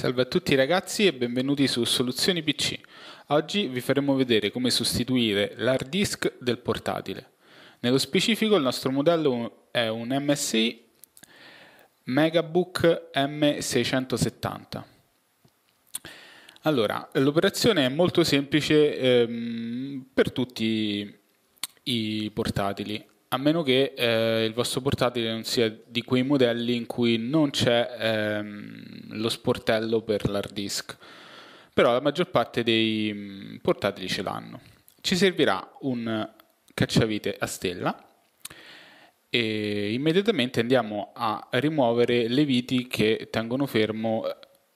Salve a tutti ragazzi e benvenuti su Soluzioni PC. Oggi vi faremo vedere come sostituire l'hard disk del portatile. Nello specifico il nostro modello è un MSI Megabook M670. Allora, l'operazione è molto semplice ehm, per tutti i portatili. A meno che eh, il vostro portatile non sia di quei modelli in cui non c'è ehm, lo sportello per l'hard disk, però la maggior parte dei mm, portatili ce l'hanno. Ci servirà un cacciavite a stella e immediatamente andiamo a rimuovere le viti che tengono fermo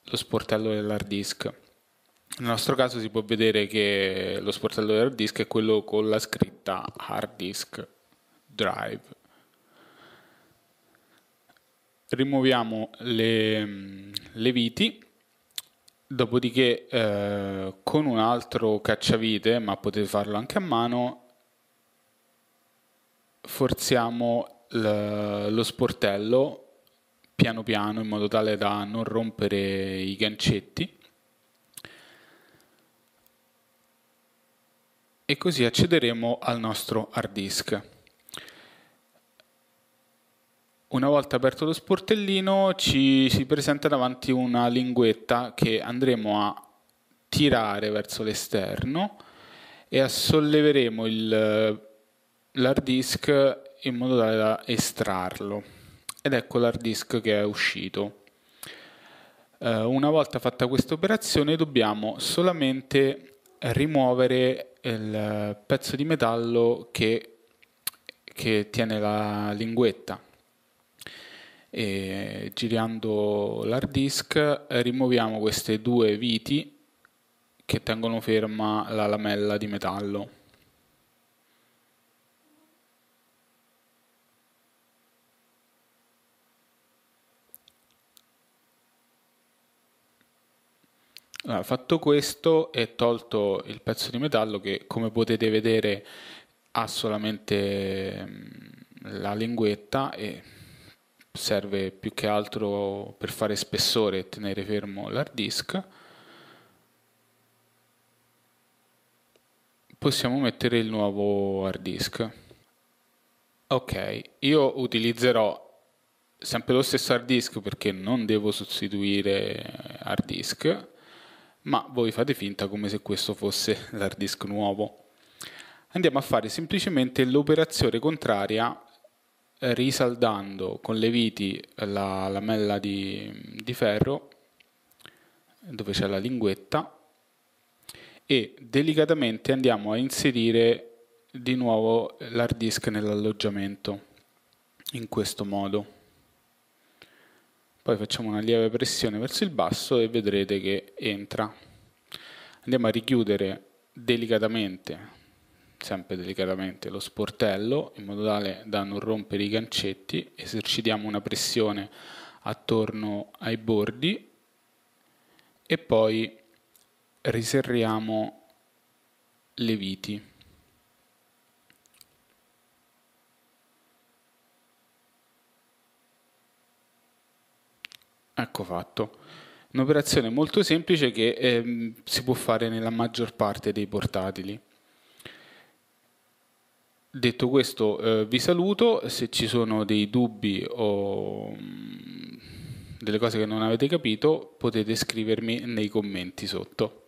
lo sportello dell'hard disk. Nel nostro caso si può vedere che lo sportello dell'hard disk è quello con la scritta hard disk drive. Rimuoviamo le, mm, le viti, dopodiché eh, con un altro cacciavite, ma potete farlo anche a mano, forziamo lo sportello piano piano in modo tale da non rompere i gancetti e così accederemo al nostro hard disk. Una volta aperto lo sportellino ci si presenta davanti una linguetta che andremo a tirare verso l'esterno e a solleveremo il, l'hard disk in modo tale da estrarlo. Ed ecco l'hard disk che è uscito. Eh, una volta fatta questa operazione dobbiamo solamente rimuovere il pezzo di metallo che, che tiene la linguetta e girando l'hard disk rimuoviamo queste due viti che tengono ferma la lamella di metallo. Allora, fatto questo e tolto il pezzo di metallo che come potete vedere ha solamente mm, la linguetta e serve più che altro per fare spessore e tenere fermo l'hard disk. Possiamo mettere il nuovo hard disk. Ok, io utilizzerò sempre lo stesso hard disk perché non devo sostituire hard disk, ma voi fate finta come se questo fosse l'hard disk nuovo. Andiamo a fare semplicemente l'operazione contraria risaldando con le viti la lamella di, di ferro dove c'è la linguetta e delicatamente andiamo a inserire di nuovo l'hard disk nell'alloggiamento in questo modo poi facciamo una lieve pressione verso il basso e vedrete che entra andiamo a richiudere delicatamente sempre delicatamente lo sportello in modo tale da non rompere i gancetti, esercitiamo una pressione attorno ai bordi e poi riserriamo le viti. Ecco fatto. Un'operazione molto semplice che eh, si può fare nella maggior parte dei portatili. Detto questo, eh, vi saluto. Se ci sono dei dubbi o mm, delle cose che non avete capito, potete scrivermi nei commenti sotto.